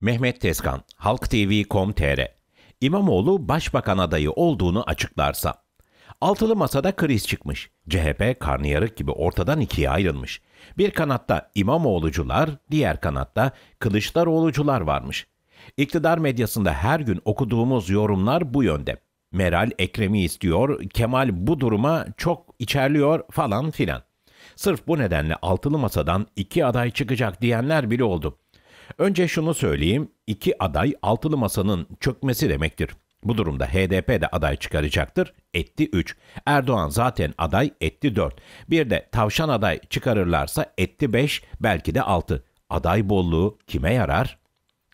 Mehmet Tezkan, HalkTV.com.tr İmamoğlu başbakan adayı olduğunu açıklarsa. Altılı masada kriz çıkmış. CHP karnıyarık gibi ortadan ikiye ayrılmış. Bir kanatta İmamoğlu'cular, diğer kanatta Kılıçdaroğlu'cular varmış. İktidar medyasında her gün okuduğumuz yorumlar bu yönde. Meral Ekrem'i istiyor, Kemal bu duruma çok içerliyor falan filan. Sırf bu nedenle altılı masadan iki aday çıkacak diyenler bile oldu. Önce şunu söyleyeyim, iki aday altılı masanın çökmesi demektir. Bu durumda HDP de aday çıkaracaktır. Etti 3. Erdoğan zaten aday etti 4. Bir de tavşan aday çıkarırlarsa etti 5 belki de 6. Aday bolluğu kime yarar?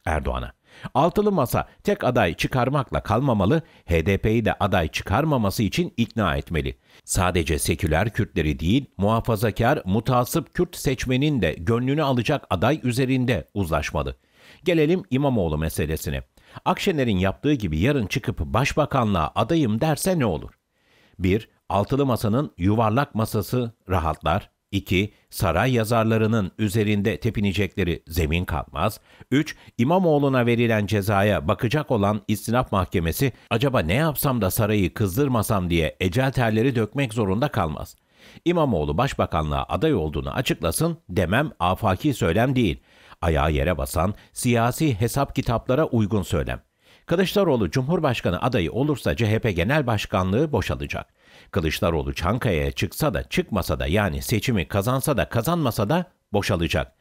Erdoğan'a. Altılı masa tek aday çıkarmakla kalmamalı, HDP'yi de aday çıkarmaması için ikna etmeli. Sadece seküler Kürtleri değil, muhafazakar, mutasip Kürt seçmenin de gönlünü alacak aday üzerinde uzlaşmalı. Gelelim İmamoğlu meselesine. Akşener'in yaptığı gibi yarın çıkıp başbakanlığa adayım derse ne olur? 1. Altılı masanın yuvarlak masası rahatlar. 2. Saray yazarlarının üzerinde tepinecekleri zemin kalmaz. 3. İmamoğlu'na verilen cezaya bakacak olan istinaf mahkemesi acaba ne yapsam da sarayı kızdırmasam diye ecel terleri dökmek zorunda kalmaz. İmamoğlu başbakanlığa aday olduğunu açıklasın demem afaki söylem değil. Ayağı yere basan, siyasi hesap kitaplara uygun söylem. Kılıçdaroğlu Cumhurbaşkanı adayı olursa CHP Genel Başkanlığı boşalacak. Kılıçdaroğlu Çankaya'ya çıksa da çıkmasa da yani seçimi kazansa da kazanmasa da boşalacak.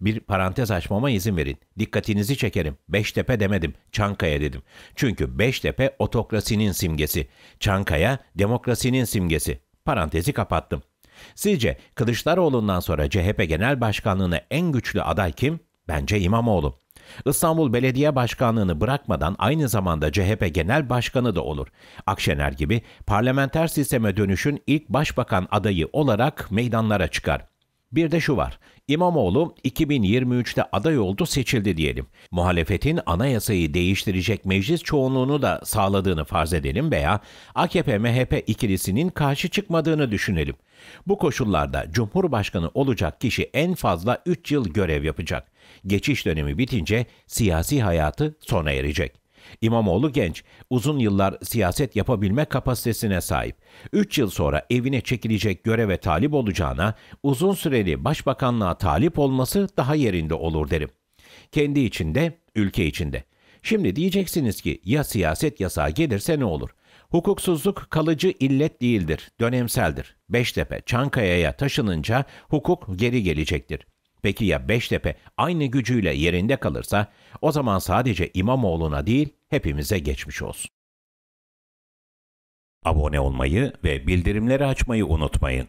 Bir parantez açmama izin verin. Dikkatinizi çekerim. Beştepe demedim, Çankaya dedim. Çünkü Beştepe otokrasinin simgesi. Çankaya demokrasinin simgesi. Parantezi kapattım. Sizce Kılıçdaroğlu'ndan sonra CHP Genel Başkanlığı'na en güçlü aday kim? Bence İmamoğlu. İstanbul Belediye Başkanlığını bırakmadan aynı zamanda CHP Genel Başkanı da olur. Akşener gibi parlamenter sisteme dönüşün ilk başbakan adayı olarak meydanlara çıkar. Bir de şu var. İmamoğlu 2023'te aday oldu seçildi diyelim. Muhalefetin anayasayı değiştirecek meclis çoğunluğunu da sağladığını farz edelim veya AKP-MHP ikilisinin karşı çıkmadığını düşünelim. Bu koşullarda Cumhurbaşkanı olacak kişi en fazla 3 yıl görev yapacak. Geçiş dönemi bitince siyasi hayatı sona erecek. İmamoğlu genç, uzun yıllar siyaset yapabilme kapasitesine sahip. 3 yıl sonra evine çekilecek göreve talip olacağına, uzun süreli başbakanlığa talip olması daha yerinde olur derim. Kendi içinde, ülke içinde. Şimdi diyeceksiniz ki ya siyaset yasağı gelirse ne olur? Hukuksuzluk kalıcı illet değildir, dönemseldir. Beştepe, Çankaya'ya taşınınca hukuk geri gelecektir. Peki ya Beştepe aynı gücüyle yerinde kalırsa o zaman sadece İmamoğlu'na değil Hepimize geçmiş olsun. Abone olmayı ve bildirimleri açmayı unutmayın.